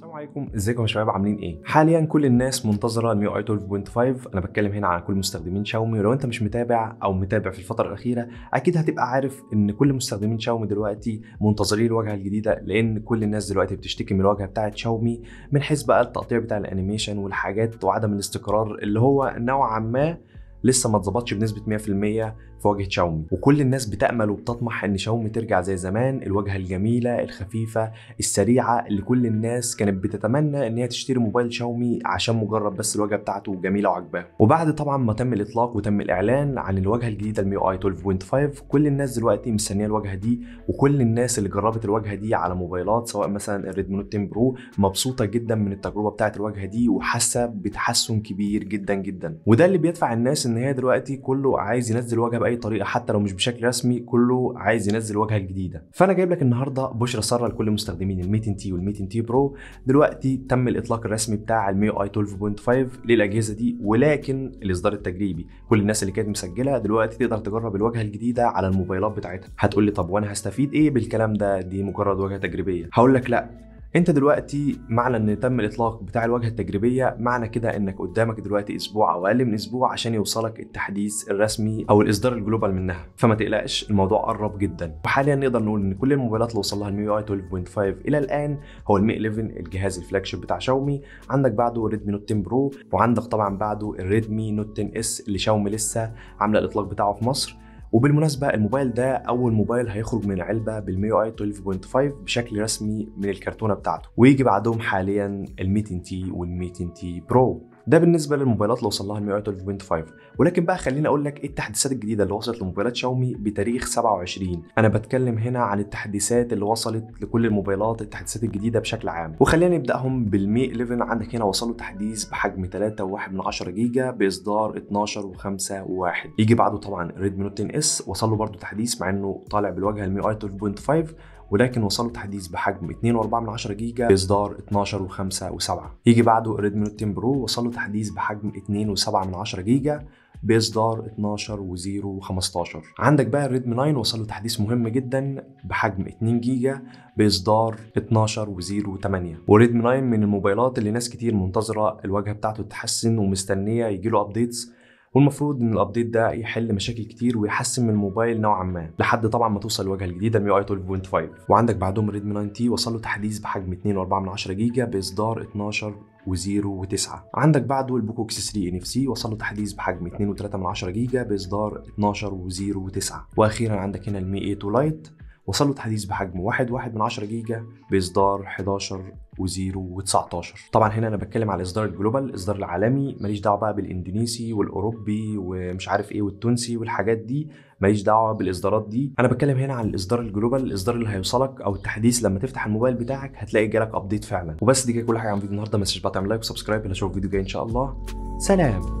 السلام عليكم ازيكم يا شباب عاملين ايه حاليا كل الناس منتظره الميو اي 12.5 انا بتكلم هنا على كل مستخدمين شاومي ولو انت مش متابع او متابع في الفتره الاخيره اكيد هتبقى عارف ان كل مستخدمين شاومي دلوقتي منتظرين الواجهه الجديده لان كل الناس دلوقتي بتشتكي من الواجهه بتاعه شاومي من حيث بقى التقطيع بتاع الانيميشن والحاجات وعدم الاستقرار اللي هو نوعا ما لسه ما اتظبطش بنسبه 100% في واجهه شاومي وكل الناس بتامل وبتطمح ان شاومي ترجع زي زمان الواجهه الجميله الخفيفه السريعه اللي كل الناس كانت بتتمنى ان هي تشتري موبايل شاومي عشان مجرد بس الواجهه بتاعته جميله وعجباها وبعد طبعا ما تم الاطلاق وتم الاعلان عن الواجهه الجديده الميو اي 12.5 كل الناس دلوقتي مستنيه الواجهه دي وكل الناس اللي جربت الواجهه دي على موبايلات سواء مثلا الريدمي نوت 10 برو مبسوطه جدا من التجربه بتاعه الواجهه دي وحاسه بتحسن كبير جدا جدا وده اللي بيدفع الناس ان هي دلوقتي كله عايز ينزل واجهه باي طريقه حتى لو مش بشكل رسمي كله عايز ينزل واجهه جديده فانا جايب لك النهارده بشرى ساره لكل مستخدمين ال 200 تي وال 200 تي برو دلوقتي تم الاطلاق الرسمي بتاع الميو اي 12.5 للاجهزه دي ولكن الاصدار التجريبي كل الناس اللي كانت مسجله دلوقتي تقدر تجرب الواجهه الجديده على الموبايلات بتاعتها هتقول لي طب وانا هستفيد ايه بالكلام ده دي مجرد واجهه تجريبيه هقول لك لا انت دلوقتي معنى ان تم الاطلاق بتاع الواجهه التجريبيه معنى كده انك قدامك دلوقتي اسبوع او اقل من اسبوع عشان يوصلك التحديث الرسمي او الاصدار الجلوبال منها فما تقلقش الموضوع قرب جدا وحاليا نقدر نقول ان كل الموبايلات اللي وصل لها الميو اي 12.5 الى الان هو المي 11 الجهاز الفلاج شيب بتاع شاومي عندك بعده ريدمي نوت 10 برو وعندك طبعا بعده الريدمي نوت 10 اس اللي شاومي لسه عامله الاطلاق بتاعه في مصر وبالمناسبه الموبايل ده اول موبايل هيخرج من علبه بال اي 12.5 بشكل رسمي من الكرتونه بتاعته ويجي بعدهم حاليا ال 200 تي وال 200 تي برو ده بالنسبه للموبايلات اللي وصل لها ال 112.5 ولكن بقى خليني اقول لك ايه التحديثات الجديده اللي وصلت لموبايلات شاومي بتاريخ 27 انا بتكلم هنا عن التحديثات اللي وصلت لكل الموبايلات التحديثات الجديده بشكل عام وخلينا نبداهم بالمي 11 عندك هنا وصل له تحديث بحجم 3.1 جيجا باصدار 12 و5 و1 يجي بعده طبعا ريدمي نوت 10 اس وصل له برده تحديث مع انه طالع بالواجهه ال 12.5 ولكن وصل تحديث بحجم 2.4 جيجا باصدار 12 و5 و7 يجي بعده ريدمي نوت 10 برو وصل تحديث بحجم 2.7 جيجا باصدار 12 و0 و15 عندك بقى الريدمي 9 وصل له تحديث مهم جدا بحجم 2 جيجا باصدار 12 و0 و8 وريدمي 9 من الموبايلات اللي ناس كتير منتظره الواجهه بتاعته تتحسن ومستنيه يجي له ابديتس والمفروض ان الابديت ده يحل مشاكل كتير ويحسن من الموبايل نوعا ما لحد طبعا ما توصل الواجهه الجديده ميو اي 12.5 وعندك بعدهم ريدمي 9 تي وصل له تحديث بحجم 2.4 جيجا باصدار 12 و0 و9 عندك بعده البوكو اكس 3 ان اف سي وصل له تحديث بحجم 2.3 جيجا باصدار 12 و0 و9 واخيرا عندك هنا المي 8 لايت وصل له تحديث بحجم 1.1 جيجا باصدار 11 و0 و19 طبعا هنا انا بتكلم على الاصدار الجلوبال الاصدار العالمي ماليش دعوه بقى بالاندونيسي والاوروبي ومش عارف ايه والتونسي والحاجات دي ماليش دعوه بالاصدارات دي انا بتكلم هنا عن الاصدار الجلوبال الاصدار اللي هيوصلك او التحديث لما تفتح الموبايل بتاعك هتلاقي جالك ابديت فعلا وبس دي كل حاجه عن فيديو النهارده ما تنساش بقى تعمل لايك وسبسكرايب اشوفك فيديو جاي ان شاء الله سلام